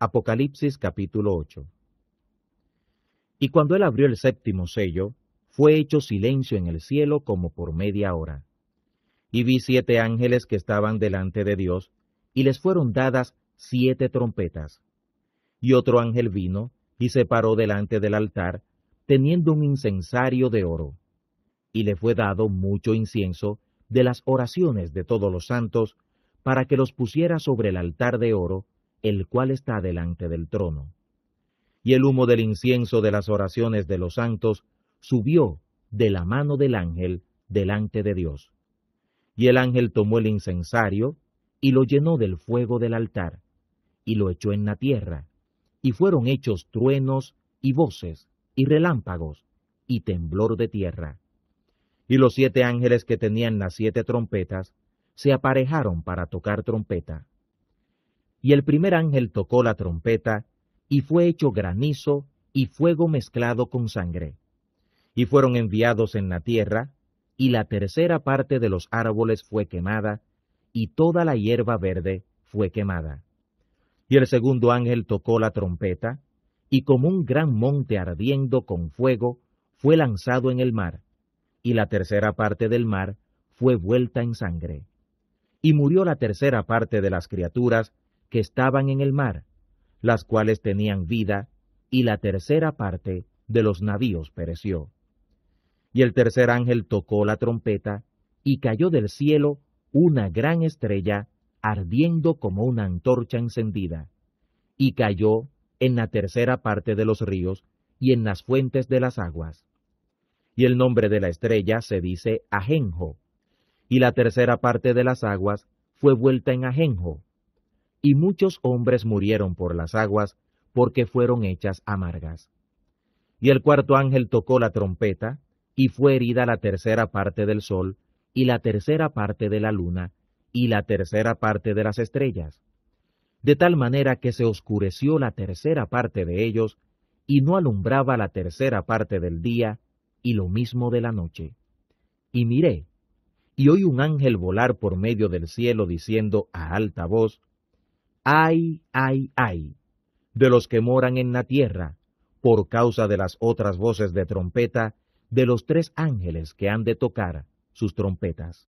Apocalipsis capítulo 8. Y cuando él abrió el séptimo sello, fue hecho silencio en el cielo como por media hora. Y vi siete ángeles que estaban delante de Dios, y les fueron dadas siete trompetas. Y otro ángel vino, y se paró delante del altar, teniendo un incensario de oro. Y le fue dado mucho incienso de las oraciones de todos los santos, para que los pusiera sobre el altar de oro, el cual está delante del trono. Y el humo del incienso de las oraciones de los santos subió de la mano del ángel delante de Dios. Y el ángel tomó el incensario y lo llenó del fuego del altar, y lo echó en la tierra, y fueron hechos truenos y voces y relámpagos y temblor de tierra. Y los siete ángeles que tenían las siete trompetas se aparejaron para tocar trompeta. Y el primer ángel tocó la trompeta, y fue hecho granizo y fuego mezclado con sangre. Y fueron enviados en la tierra, y la tercera parte de los árboles fue quemada, y toda la hierba verde fue quemada. Y el segundo ángel tocó la trompeta, y como un gran monte ardiendo con fuego, fue lanzado en el mar, y la tercera parte del mar fue vuelta en sangre. Y murió la tercera parte de las criaturas que estaban en el mar, las cuales tenían vida, y la tercera parte de los navíos pereció. Y el tercer ángel tocó la trompeta, y cayó del cielo una gran estrella, ardiendo como una antorcha encendida, y cayó en la tercera parte de los ríos y en las fuentes de las aguas. Y el nombre de la estrella se dice Ajenjo, y la tercera parte de las aguas fue vuelta en Ajenjo, y muchos hombres murieron por las aguas, porque fueron hechas amargas. Y el cuarto ángel tocó la trompeta, y fue herida la tercera parte del sol, y la tercera parte de la luna, y la tercera parte de las estrellas, de tal manera que se oscureció la tercera parte de ellos, y no alumbraba la tercera parte del día, y lo mismo de la noche. Y miré, y oí un ángel volar por medio del cielo diciendo a alta voz, ay, ay, ay, de los que moran en la tierra, por causa de las otras voces de trompeta de los tres ángeles que han de tocar sus trompetas.